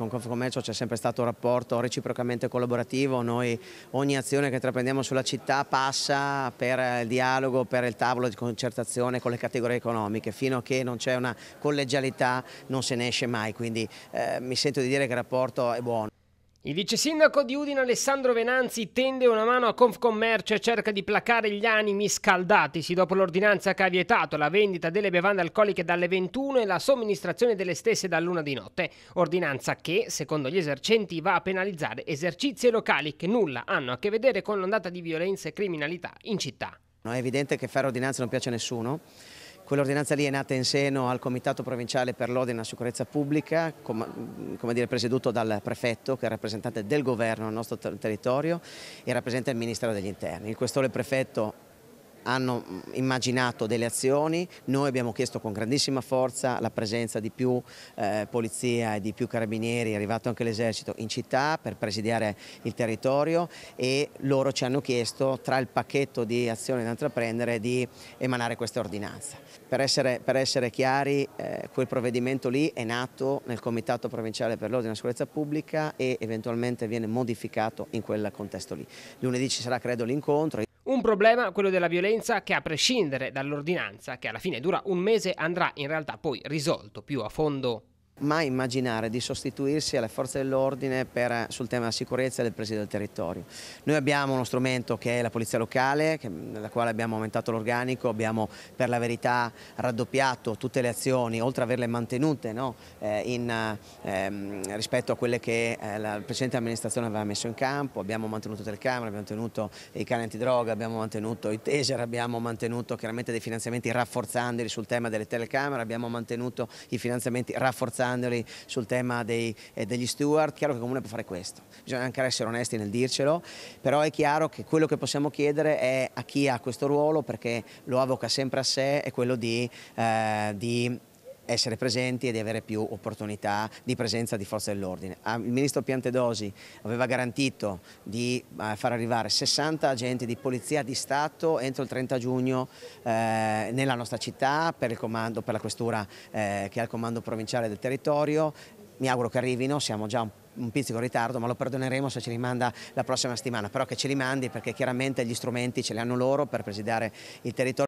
Con Confcommercio c'è sempre stato un rapporto reciprocamente collaborativo, noi ogni azione che intraprendiamo sulla città passa per il dialogo, per il tavolo di concertazione con le categorie economiche, fino a che non c'è una collegialità non se ne esce mai, quindi eh, mi sento di dire che il rapporto è buono. Il vice sindaco di Udine Alessandro Venanzi tende una mano a Confcommercio e cerca di placare gli animi scaldatisi dopo l'ordinanza che ha vietato la vendita delle bevande alcoliche dalle 21 e la somministrazione delle stesse dall'una di notte, ordinanza che, secondo gli esercenti, va a penalizzare esercizi locali che nulla hanno a che vedere con l'ondata di violenza e criminalità in città. Non è evidente che fare ordinanza non piace a nessuno, Quell'ordinanza lì è nata in seno al Comitato Provinciale per l'Ordine e la Sicurezza Pubblica, com come dire, presieduto dal prefetto che è rappresentante del governo nel nostro ter territorio e rappresenta il Ministero degli Interni. Il questore prefetto hanno mm, immaginato delle azioni, noi abbiamo chiesto con grandissima forza la presenza di più eh, polizia e di più carabinieri, è arrivato anche l'esercito in città per presidiare il territorio e loro ci hanno chiesto tra il pacchetto di azioni da intraprendere di emanare questa ordinanza. Per essere, per essere chiari, eh, quel provvedimento lì è nato nel Comitato Provinciale per l'Ordine e la Sicurezza Pubblica e eventualmente viene modificato in quel contesto lì. Lunedì ci sarà credo l'incontro. Un problema, quello della violenza, che a prescindere dall'ordinanza, che alla fine dura un mese, andrà in realtà poi risolto più a fondo mai immaginare di sostituirsi alle forze dell'ordine sul tema della sicurezza e del presidio del territorio. Noi abbiamo uno strumento che è la polizia locale, che, nella quale abbiamo aumentato l'organico, abbiamo per la verità raddoppiato tutte le azioni, oltre ad averle mantenute no, eh, in, ehm, rispetto a quelle che eh, la precedente amministrazione aveva messo in campo, abbiamo mantenuto telecamere, abbiamo tenuto i cani antidroga, abbiamo mantenuto i taser, abbiamo mantenuto chiaramente dei finanziamenti rafforzandoli sul tema delle telecamere, abbiamo mantenuto i finanziamenti rafforzandoli scandali sul tema dei, eh, degli steward, chiaro che il Comune può fare questo, bisogna anche essere onesti nel dircelo, però è chiaro che quello che possiamo chiedere è a chi ha questo ruolo, perché lo avvoca sempre a sé, è quello di, eh, di essere presenti e di avere più opportunità di presenza di forze dell'ordine. Ah, il ministro Piantedosi aveva garantito di eh, far arrivare 60 agenti di polizia di Stato entro il 30 giugno eh, nella nostra città per, il comando, per la questura eh, che ha il comando provinciale del territorio. Mi auguro che arrivino, siamo già un un pizzico in ritardo, ma lo perdoneremo se ci rimanda la prossima settimana, però che ci rimandi perché chiaramente gli strumenti ce li hanno loro per presidiare il territorio.